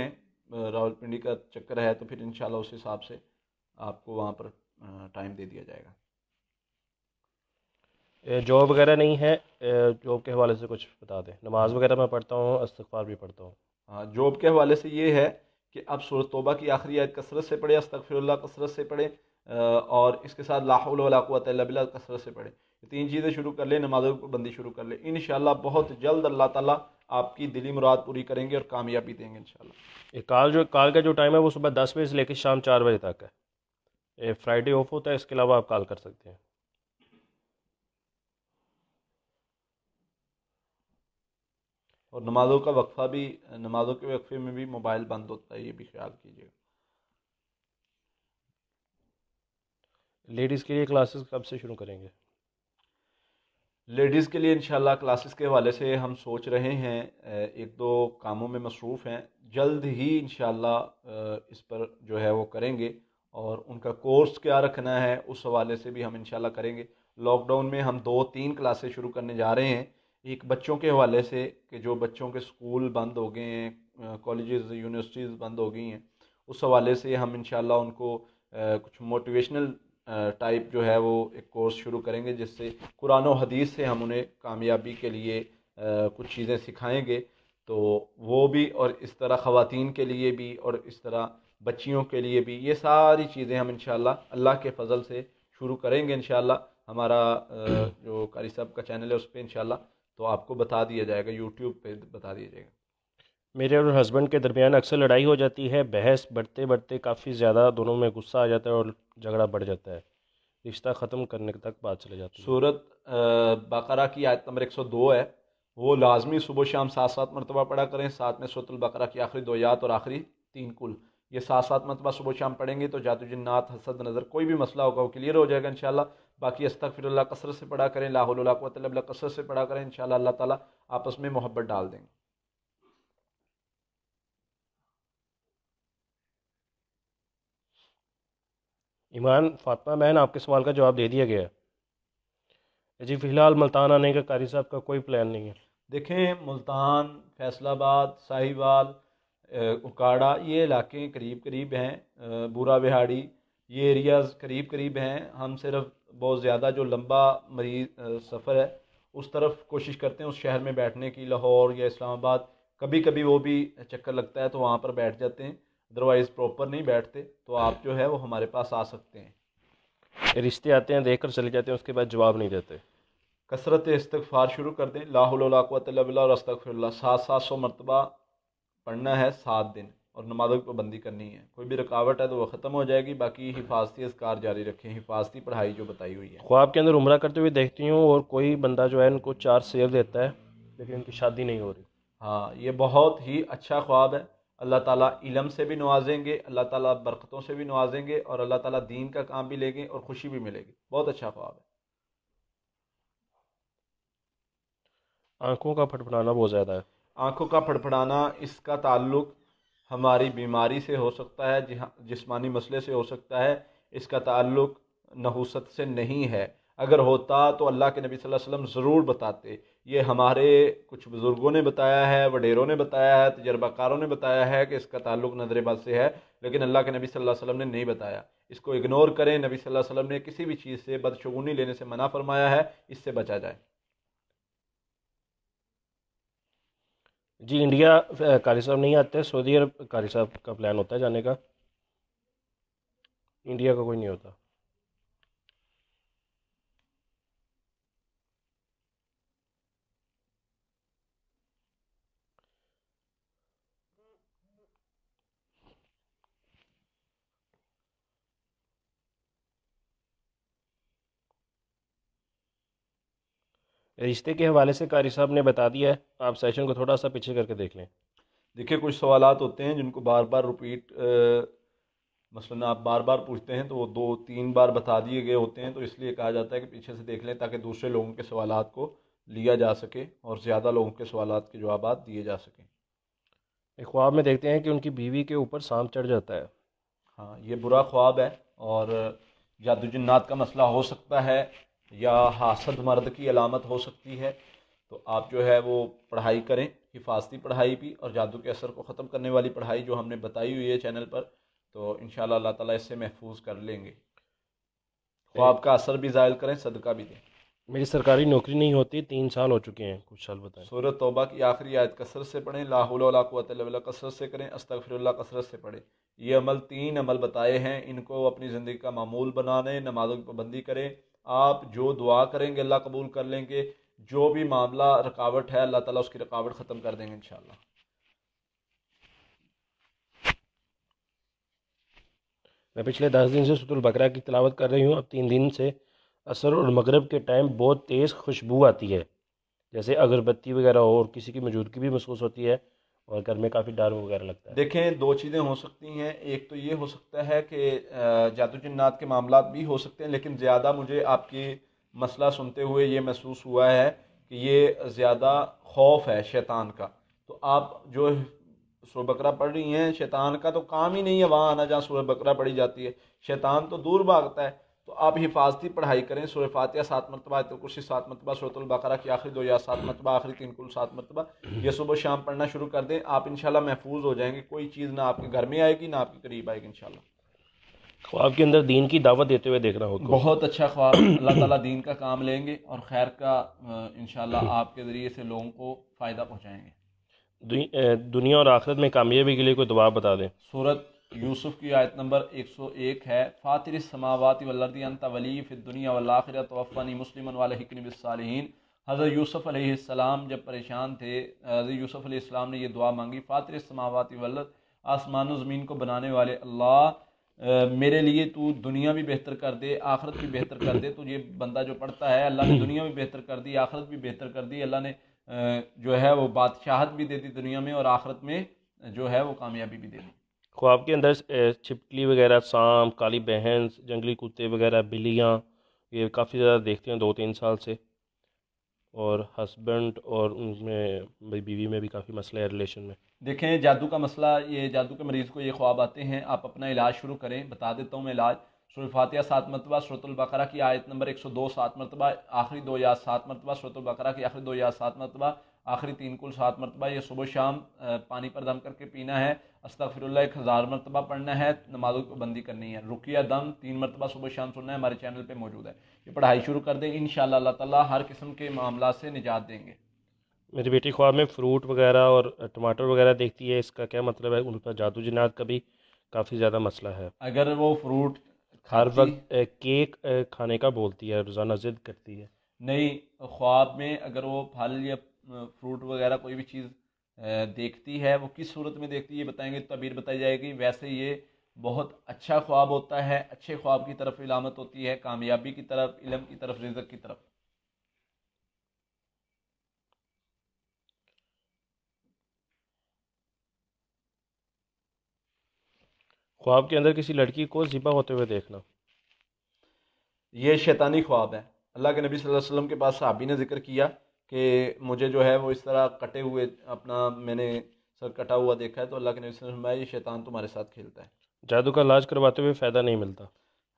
रावल रावलपिंडी का चक्कर है तो फिर इन उस हिसाब से आपको वहाँ पर टाइम दे दिया जाएगा जॉब वगैरह नहीं है जॉब के हवाले से कुछ बता दें नमाज वगैरह मैं पढ़ता हूँ अस्तफार भी पढ़ता हूँ हाँ जॉब के हवाले से ये है कि आप सूरत तोबा की आखिरी आयत कसरत से पढ़े अस्तफिर कसरत से पढ़े और इसके साथ लाहौलवाक़ुत बिला कसरत से पढ़ें तीन चीज़ें शुरू कर लें नमाजों की बंदी शुरू कर लें इन बहुत जल्द अल्लाह ताली आपकी दिली मुराद पूरी करेंगे और कामयाबी देंगे इन एक काल जो काल का जो टाइम है वो सुबह दस बजे से लेकर शाम चार बजे तक है फ्राइडे ऑफ होता है इसके अलावा आप कॉल कर सकते हैं और नमाज़ों का वक्फा भी नमाज़ों के वक्फे में भी मोबाइल बंद होता है ये भी ख्याल कीजिएगा लेडीज़ के लिए क्लासेस कब से शुरू करेंगे लेडीज़ के लिए इन क्लासेस के हवाले से हम सोच रहे हैं एक दो कामों में मसरूफ़ हैं जल्द ही इन इस पर जो है वो करेंगे और उनका कोर्स क्या रखना है उस हवाले से भी हम इन करेंगे लॉकडाउन में हम दो तीन क्लासेस शुरू करने जा रहे हैं एक बच्चों के हवाले से कि जो बच्चों के स्कूल बंद हो गए हैं कॉलेजेस यूनिवर्सिटीज़ बंद हो गई हैं उस हवाले से हम इन उनको कुछ मोटिवेशनल टाइप जो है वो एक कोर्स शुरू करेंगे जिससे कुरान और हदीस से हम उन्हें कामयाबी के लिए कुछ चीज़ें सिखाएंगे तो वो भी और इस तरह ख़वान के लिए भी और इस तरह बच्चियों के लिए भी ये सारी चीज़ें हम इन अल्लाह के फजल से शुरू करेंगे इन हमारा जो कारी साहब का चैनल है उस पर इनशाला तो आपको बता दिया जाएगा यूट्यूब पे बता दिया जाएगा मेरे और हस्बैंड के दरमियान अक्सर लड़ाई हो जाती है बहस बढ़ते बढ़ते काफ़ी ज़्यादा दोनों में गुस्सा आ जाता है और झगड़ा बढ़ जाता है रिश्ता ख़त्म करने तक बात चले जाती है सूरत बकरा की आयत नंबर एक सौ दो है वो लाजमी सुबह शाम सात सात मरतबा पढ़ा करें साथ में सूरत बकरा की आखिरी दो यात और आखिरी तीन कुल ये सात सात मरतबा सुबह शाम पढ़ेंगे तो जादू जन्नात हसद नज़र कोई भी मसला होगा वो क्लियर हो जाएगा इन बाकी फिर कसरत से पढ़ा करें लाहुल कसरत से पढ़ा करें इन अल्लाह ताला आपस में मोहब्बत डाल देंगे ईमान फातमा बहन आपके सवाल का जवाब दे दिया गया है जी फ़िलहाल मुल्तान आने का कारी साहब का कोई प्लान नहीं है देखें मुल्तान फैसलाबाद साहिवाल उकाड़ा ये इलाके करीब करीब हैं बूरा बिहाड़ी ये एरियाज़ करीब करीब हैं हम सिर्फ बहुत ज़्यादा जो लंबा मरीज सफ़र है उस तरफ कोशिश करते हैं उस शहर में बैठने की लाहौर या इस्लामाबाद कभी कभी वो भी चक्कर लगता है तो वहाँ पर बैठ जाते हैं अदरवाइज़ प्रॉपर नहीं बैठते तो आप जो है वो हमारे पास आ सकते हैं रिश्ते आते हैं देख कर चले जाते हैं उसके बाद जवाब नहीं देते कसरत इस्तफ़ार शुरू कर दें लाहौलाकवतल और सात सात सौ मरतबा पढ़ना है सात दिन और नमाजों की पाबंदी करनी है कोई भी रुकावट है तो वह ख़त्म हो जाएगी बाकी हिफाजती असकार जारी रखें हिफाजती पढ़ाई जो बताई हुई है ख्वाब के अंदर उम्र करते हुए देखती हूँ और कोई बंदा जो है उनको चार सेब देता है लेकिन उनकी शादी नहीं हो रही हाँ ये बहुत ही अच्छा ख्वाब है अल्लाह ताला इलम से भी नवाजेंगे अल्लाह ताला बरकतों से भी नवाजेंगे और अल्लाह ताला दीन का काम भी लेंगे और ख़ुशी भी मिलेगी बहुत अच्छा ख्वाब है आँखों का फटफड़ाना बहुत ज़्यादा है आँखों का फटफड़ाना इसका ताल्लुक हमारी बीमारी से हो सकता है जिसमानी मसले से हो सकता है इसका ताल्लुक नहूसत से नहीं है अगर होता तो अल्लाह के नबी सल्लल्लाहु अलैहि वसल्लम ज़रूर बताते ये हमारे कुछ बुज़ुर्गों ने बताया है वडेरों ने बताया है तजर्बाकारों ने बताया है कि इसका ताल्लुक नजरबाज से है लेकिन अल्लाह के नबी सल्लल्लाहु अलैहि वसल्लम ने नहीं बताया इसको इग्नोर करें नबी सल्लल्लाहु अलैहि वसल्लम ने किसी भी चीज़ से बदशगुनी लेने से मना फरमाया है इससे बचा जाए जी इंडिया कारी साहब नहीं आते सऊदी अरब कारी साहब का प्लान होता है जाने का इंडिया का कोई नहीं होता रिश्ते के हवाले से कारी साहब ने बता दिया है तो आप सेशन को थोड़ा सा पीछे करके देख लें देखिए कुछ सवाल होते हैं जिनको बार बार रिपीट मसलन आप बार बार पूछते हैं तो वो दो तीन बार बता दिए गए होते हैं तो इसलिए कहा जाता है कि पीछे से देख लें ताकि दूसरे लोगों के सवाल को लिया जा सके और ज़्यादा लोगों के सवाल के जवाब दिए जा सकें एक ख्वाब में देखते हैं कि उनकी बीवी के ऊपर सांप चढ़ जाता है हाँ ये बुरा ख्वाब है और जादू तो जन्नात का मसला हो सकता है या हासद मर्द की अलामत हो सकती है तो आप जो है वो पढ़ाई करें हिफाजती पढ़ाई भी और जादू के असर को ख़त्म करने वाली पढ़ाई जो हमने बताई हुई है चैनल पर तो इन अल्लाह ताला इससे महफूज कर लेंगे ख्वाब का असर भी ज़ायल करें सदका भी दें मेरी सरकारी नौकरी नहीं होती तीन साल हो चुके हैं कुछ साल बताएं सूरत तौबा की आखिरी आयत कसरत से पढ़ें लाहौला कसरत से करें अस्तफर कसरत से पढ़ें ये अमल तीन अमल बताए हैं इनको अपनी ज़िंदगी का मामूल बना लें नमाजों की पाबंदी करें आप जो दुआ करेंगे अल्लाह कबूल कर लेंगे जो भी मामला रुकावट है अल्लाह ताला उसकी रुकावट ख़त्म कर देंगे इन मैं पिछले दस दिन से सतुल बकरा की तलावत कर रही हूँ अब तीन दिन से असर और मगरब के टाइम बहुत तेज़ खुशबू आती है जैसे अगरबत्ती वगैरह हो और किसी की मौजूदगी भी महसूस होती है और घर में काफ़ी डर वगैरह लगता है देखें दो चीज़ें हो सकती हैं एक तो ये हो सकता है कि जादू जन्नात के मामला भी हो सकते हैं लेकिन ज़्यादा मुझे आपकी मसला सुनते हुए ये महसूस हुआ है कि ये ज़्यादा खौफ है शैतान का तो आप जो सुर बकरा पढ़ रही हैं शैतान का तो काम ही नहीं है वहाँ आना जहाँ सुर बकरा पढ़ी जाती है शैतान तो दूर भागता है तो आप हिफाजती पढ़ाई करें सुर फातिया सात मरतबा तो कुर्सी सात मरतबा सूरतल की आखिरी दो या सात मरतबा आखिरी तीन कुल सात मरतबा यह सुबह शाम पढ़ना शुरू कर दें आप इनशाला महफूज हो जाएंगे कोई चीज़ ना आपके घर में आएगी ना आपके करीब आएगी इंशाल्लाह ख्वाब के अंदर दीन की दावत देते हुए देखना होगा तो। बहुत अच्छा ख्वाब अल्लाह ताला दीन का काम लेंगे और खैर का इन आपके ज़रिए से लोगों को फ़ायदा पहुँचाएंगे दुनिया और आखिरत में कामयाबी के लिए कोई दबाव बता दें सूरत हम्म। यूसुफ की आयत नंबर 101 है फ़ातिर समावती वलरदियंत वली वाखिर तो अफ़ानी मुस्लिम वाले हिकनबिसालहन हज़रत यूसुफ अलैहिस्सलाम जब परेशान थे हज़रत यूसुफ अलैहिस्सलाम ने यह दुआ मांगी फ़ातिर समावाती वल आसमान ज़मीन को बनाने वाले अल्लाह मेरे लिए तू दुनिया भी बेहतर कर दे आखरत भी बेहतर कर दे तो ये बंदा जो पढ़ता है अल्लाह ने दुनिया भी बेहतर कर दी आखरत भी बेहतर कर दी अल्लाह ने जो है वो बादशाहत भी दे दी दुनिया में और आखरत में जो है वो कामयाबी भी दे दी ख्वाब के अंदर छिपकली वगैरह सांप काली बहन जंगली कुत्ते वगैरह बिल्लियाँ ये काफ़ी ज़्यादा देखते हैं दो तीन साल से और हस्बैंड और उनमें बीवी में भी काफ़ी मसले हैं रिलेशन में देखें जादू का मसला ये जादू के मरीज़ को ये ख्वाब आते हैं आप अपना इलाज शुरू करें बता देता हूँ मैं इलाज सुरफातिया सात मरतबा सुरतुलबकरा की आयत नंबर एक सौ दो सात मरतबा आखिरी दो या सात मरतबा सुरतुलबकरा की आखिरी दो या सात मरतबा आखिरी तीन कुल सात मरतबा यह सुबह शाम पानी पर दम करके पीना है अस्तफ़िरल्ला एक हज़ार मरतबा पढ़ना है नमाजों की बंदी करनी है रुकिया दम तीन मरतबा सुबह शाम सुनना है हमारे चैनल पर मौजूद है ये पढ़ाई शुरू कर दें इन शाह तला हर किस्म के मामला से निजात देंगे मेरी बेटी ख्वाब में फ्रूट वगैरह और टमाटर वगैरह देखती है इसका क्या मतलब है उन पर जादू जनात का भी काफ़ी ज़्यादा मसला है अगर वो फ्रूट हर वक्त केक खाने का बोलती है रोज़ाना ज़िद करती है नहीं ख्वाब में अगर वो फल या फ्रूट वगैरह कोई भी चीज़ देखती है वो किस सूरत में देखती है ये बताएंगे तबीर बताई जाएगी वैसे ये बहुत अच्छा ख्वाब होता है अच्छे ख्वाब की तरफ इलामत होती है कामयाबी की तरफ इलम की तरफ रिजक की तरफ ख्वाब के अंदर किसी लड़की को ज़िबा होते हुए देखना ये शैतानी ख्वाब है अल्लाह के नबी सल्लल्लाहु अलैहि वसल्लम के पास साहबी ने जिक्र किया कि मुझे जो है वो इस तरह कटे हुए अपना मैंने सर कटा हुआ देखा है तो अल्लाह के नबी फरमाया ये शैतान तुम्हारे साथ खेलता है जादू का इलाज करवाते हुए फ़ायदा नहीं मिलता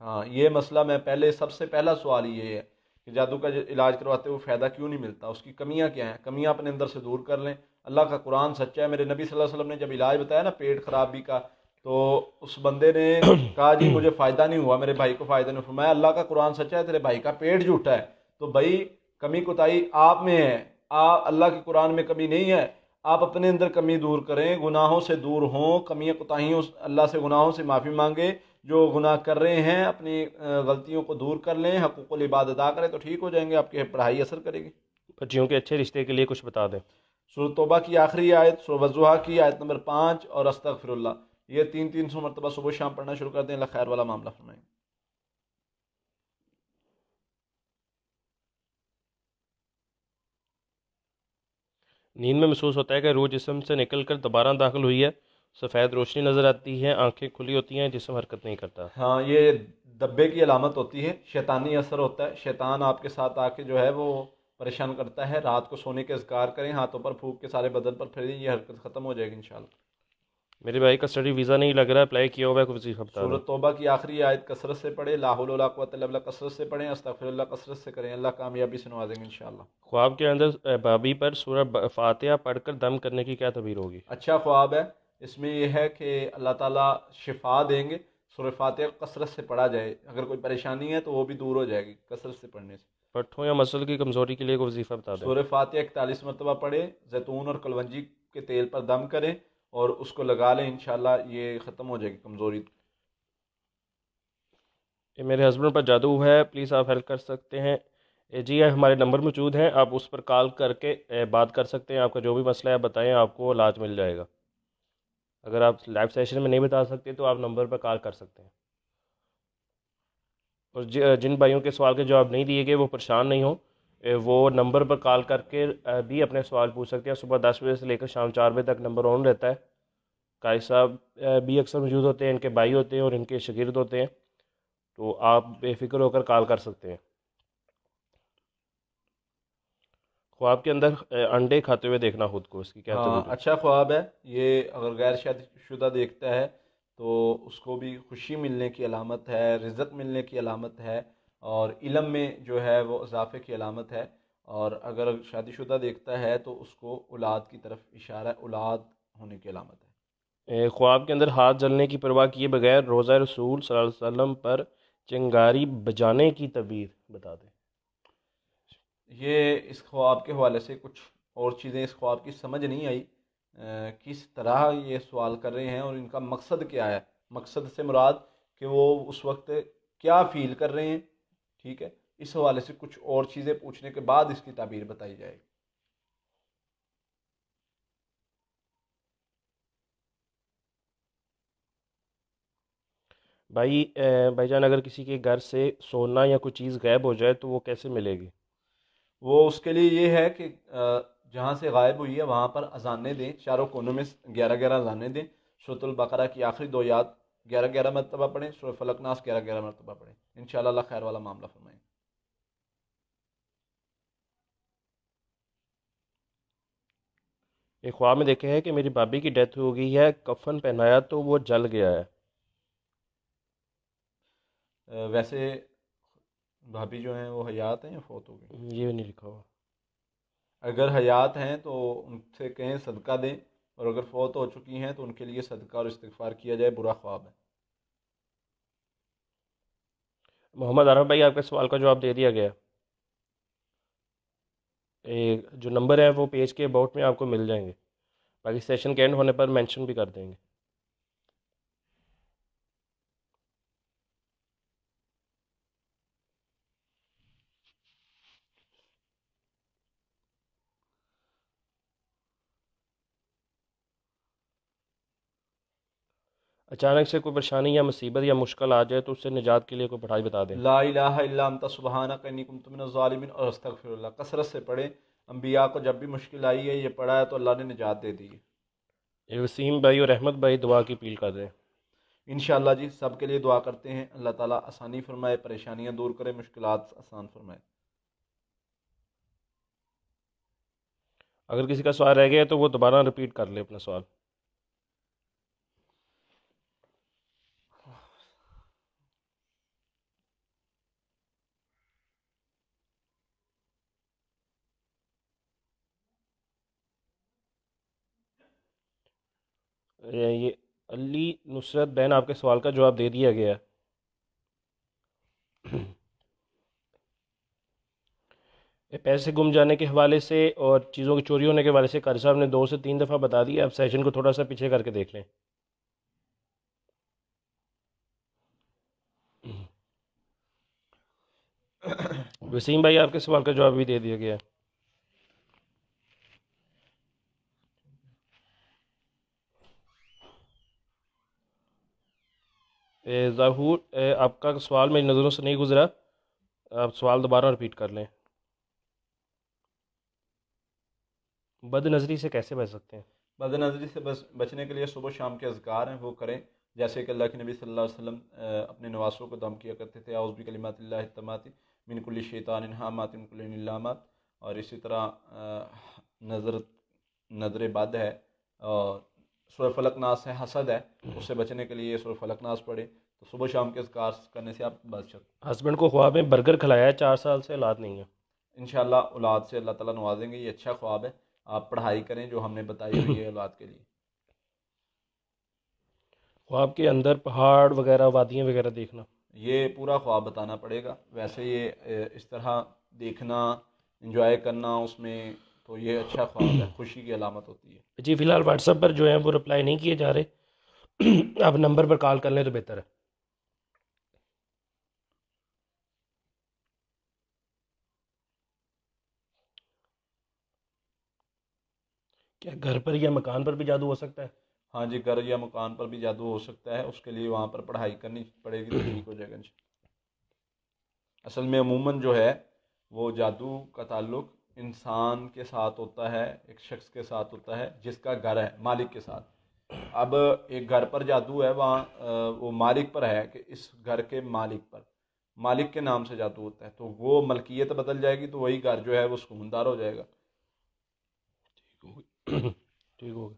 हाँ ये मसला मैं पहले सबसे पहला सवाल ये है कि जादू का इलाज करवाते हुए फ़ायदा क्यों नहीं मिलता उसकी कमियाँ क्या हैं कमियाँ अपने अंदर से दूर कर लें अल्लाह का कुरान सच्चा है मेरे नबी सल्लल्लाहु अलैहि वसल्लम ने जब इलाज बताया ना पेट खराबी का तो उस बंदे ने कहा जी मुझे फ़ायदा नहीं हुआ मेरे भाई को फ़ायदा नहीं फरमाया अल्लाह का कुरान सच्चा है तेरे भाई का पेट झूठा है तो भाई कमी कोताही आप में है आप अल्लाह के कुरान में कमी नहीं है आप अपने अंदर कमी दूर करें गुनाहों से दूर हों कमियाँ कोताही अल्लाह से गुनाहों से माफ़ी मांगें जो गुनाह कर रहे हैं अपनी गलतियों को दूर कर लें हकूक इबाद अदा करें तो ठीक हो जाएंगे आपकी पढ़ाई असर करेगी बच्चियों के अच्छे रिश्ते के लिए कुछ बता दें सूरत तोबा की आखिरी आयत वजुहा की आयत नंबर पाँच और अस्तक फिर ये तीन तीन सौ मरतबा सुबह शाम पढ़ना शुरू कर दें खैर वाला मामला फरमाएंगे नींद में महसूस होता है कि रूह जिसम से निकल कर दोबारा दाखिल हुई है सफ़ेद रोशनी नज़र आती है आंखें खुली होती हैं जिसम हरकत नहीं करता हाँ ये दब्बे की अलामत होती है शैतानी असर होता है शैतान आपके साथ आके जो है वो परेशान करता है रात को सोने के इजगार करें हाथों पर फूक के सारे बदन पर फिर ये हरकत ख़त्म हो जाएगी इन मेरे भाई का स्टडी वीज़ा नहीं लग रहा है अप्लाई किया हुआ है कुछ हफ्ता सूरत तोबा की आखिरी आयत कसरत से पढ़े लाहौल कसरत से पढ़ें अस्तफ़िर कसरत से करें अल्लाह कामयाबी से नवाजेंगे इंशाल्लाह ख्वाब के अंदर बाबी पर सूरह फातह पढ़कर दम करने की क्या तबीर होगी अच्छा ख्वाब है इसमें यह है कि अल्लाह ताली शिफा देंगे सूर फातह कसरत से पढ़ा जाए अगर कोई परेशानी है तो वो भी दूर हो जाएगी कसरत से पढ़ने से पट्ठों या मसल की कमज़ोरी के लिए वजीफ़ा बता दें सूर फातह इकतालीस मरतबा पढ़े जैतून और कलवंजी के तेल पर दम करें और उसको लगा लें इन ये ख़त्म हो जाएगी कमज़ोरी मेरे हस्बैंड पर जादू है प्लीज़ आप हेल्प कर सकते हैं जी हमारे नंबर मौजूद हैं आप उस पर कॉल करके बात कर सकते हैं आपका जो भी मसला है बताएं आपको इलाज मिल जाएगा अगर आप लाइव सेशन में नहीं बता सकते तो आप नंबर पर कॉल कर सकते हैं और जिन भाइयों के सवाल के जवाब नहीं दिए गए वो परेशान नहीं हों वो नंबर पर कॉल करके भी अपने सवाल पूछ सकते हैं सुबह दस बजे से लेकर शाम चार बजे तक नंबर ऑन रहता है कारी साहब भी अक्सर मौजूद होते हैं इनके भाई होते हैं और इनके शगिर्द होते हैं तो आप बेफिक्र होकर कॉल कर सकते हैं ख्वाब के अंदर अंडे खाते हुए देखना खुद को इसकी क्या हाँ, अच्छा ख्वाब है ये अगर गैर शादी शुदा देखता है तो उसको भी खुशी मिलने की अलामत है रिजक मिलने की अलामत है और इलम में जो है वो इजाफे की अलामत है और अगर शादीशुदा देखता है तो उसको औलाद की तरफ इशारा औलाद होने की अलामत है ख्वाब के अंदर हाथ जलने की परवाह किए बगैर रोज़ा रसूल वसल्लम पर चिंगारी बजाने की तबीर बता दें ये इस ख्वाब के हवाले से कुछ और चीज़ें इस ख्वाब की समझ नहीं आई किस तरह ये सवाल कर रहे हैं और इनका मकसद क्या है मकसद से मुराद कि वो उस वक्त क्या फ़ील कर रहे हैं ठीक है इस हवाले से कुछ और चीज़ें पूछने के बाद इसकी ताबीर बताई जाएगी भाई भाईजान अगर किसी के घर से सोना या कोई चीज़ गायब हो जाए तो वो कैसे मिलेगी वो उसके लिए ये है कि जहाँ से गायब हुई है वहाँ पर अजानें दें चारों कोनों में ग्यारह ग्यारह अजानें दें शतुल बकरा की आखिरी दो याद ग्यारह ग्यारह मरतबा पढ़ें सुर फलकनास ग्यारह ग्यारह मरतबा पढ़ें इन शाला खैर वाला मामला फरमाएँ एक ख्वाब में देखे हैं कि मेरी भाभी की डेथ हो गई है कफन पहनाया तो वो जल गया है वैसे भाभी जो हैं वो हयात हैं या फोत हो गई ये नहीं लिखा हुआ अगर हयात हैं तो उनसे कहें सदका दें और अगर फौत हो चुकी हैं तो उनके लिए सदका और इस्तफार किया जाए बुरा ख्वाब है मोहम्मद आरफ भाई आपके सवाल का जवाब दे दिया गया एक जो नंबर है वो पेज के अबाउट में आपको मिल जाएंगे बाकी सेशन के एंड होने पर मेंशन भी कर देंगे अचानक से कोई परेशानी या मुसीबत या मुश्किल आ जाए तो उससे निजात के लिए कोई पढ़ाई बता दें लाता सुबहाना कनीकुमतमिन और अस्तफ़िर कसरत से पढ़ें अम्बिया को जब भी मुश्किल आई है ये पढ़ा है तो अल्लाह ने निजात दे दी है वसीम भाई और अहमद भाई दुआ की अपील कर दें इन जी सब के लिए दुआ करते हैं अल्लाह ताला आसानी फरमाए परेशानियाँ दूर करें मुश्किल आसान फरमाए अगर किसी का सवाल रह गया तो वो दोबारा रिपीट कर ले अपना सवाल ये अली नुसरत बहन आपके सवाल का जवाब दे दिया गया पैसे गुम जाने के हवाले से और चीज़ों की चोरी होने के हवाले से कार साहब ने दो से तीन दफ़ा बता दिया अब सेशन को थोड़ा सा पीछे करके देख लें वसीम भाई आपके सवाल का जवाब भी दे दिया गया है ज़हूर आपका सवाल मेरी नज़रों से नहीं गुजरा आप सवाल दोबारा रिपीट कर लें बद नज़री से कैसे बच सकते हैं बद नज़री से बच बचने के लिए सुबह शाम के अजगार हैं वो करें जैसे कि अल्लाह के नबी सल्लल्लाहु अलैहि वसल्लम अपने नवासों को दम किया करते थे आउज़ भी कलीमतमाती मिनकुल शैतान हामात मिनकुलमात और इसी तरह नज़र नज़र बद है और सुर फलकनास है हसद है उससे बचने के लिए सुर फलकनास पढ़े तो सुबह शाम के कार करने से आप बच सकते हस्बैंड को ख्वाब में बर्गर खिलाया है चार साल से औलाद नहीं है इन औलाद से अल्लाह ताला नवाजेंगे ये अच्छा ख्वाब है आप पढ़ाई करें जो हमने बताई हुई है औलाद के लिए ख्वाब के अंदर पहाड़ वगैरह वादियाँ वगैरह देखना ये पूरा ख्वाब बताना पड़ेगा वैसे ये इस तरह देखना इंजॉय करना उसमें तो ये अच्छा ख्वाब है खुशी की अलामत होती है जी फिलहाल व्हाट्सअप पर जो है वो रिप्लाई नहीं किए जा रहे आप नंबर पर कॉल कर लें तो बेहतर है क्या घर पर या मकान पर भी जादू हो सकता है हाँ जी घर या मकान पर भी जादू हो सकता है उसके लिए वहाँ पर पढ़ाई करनी पड़ेगी तो ठीक हो जाएगा असल में अमूमन जो है वो जादू का ताल्लुक इंसान के साथ होता है एक शख्स के साथ होता है जिसका घर है मालिक के साथ अब एक घर पर जादू है वहाँ वो मालिक पर है कि इस घर के मालिक पर मालिक के नाम से जादू होता है तो वो मलकियत बदल जाएगी तो वही घर जो है वो सुकूनदार हो जाएगा ठीक हो ठीक हो गया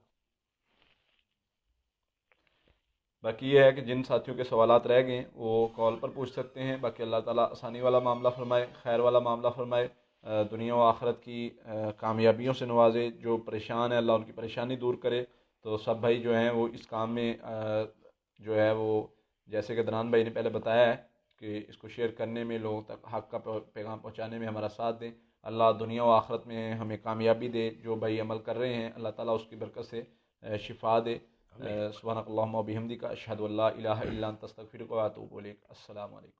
बाकी ये है कि जिन साथियों के सवाल रह गए वो कॉल पर पूछ सकते हैं बाकी अल्लाह ताला आसानी वाला मामला फरमाए खैर वाला मामला फरमाए दुनिया व आखरत की कामयाबियों से नवाजे जो परेशान है अल्लाह उनकी परेशानी दूर करे तो सब भाई जो हैं वो इस काम में जो है वो जैसे कि दनान भाई ने पहले बताया है कि इसको शेयर करने में लोगों तक हक का पैगाम पहुँचाने में हमारा साथ दें अल्लाह दुनिया व आखरत में हमें कामयाबी दे जो भाई अमल कर रहे हैं अल्लाह ताला उसकी बरकत से शिफा दे सुबहानकल्ला हमदी का अशहद ला तस्तफ़िर को बोले असल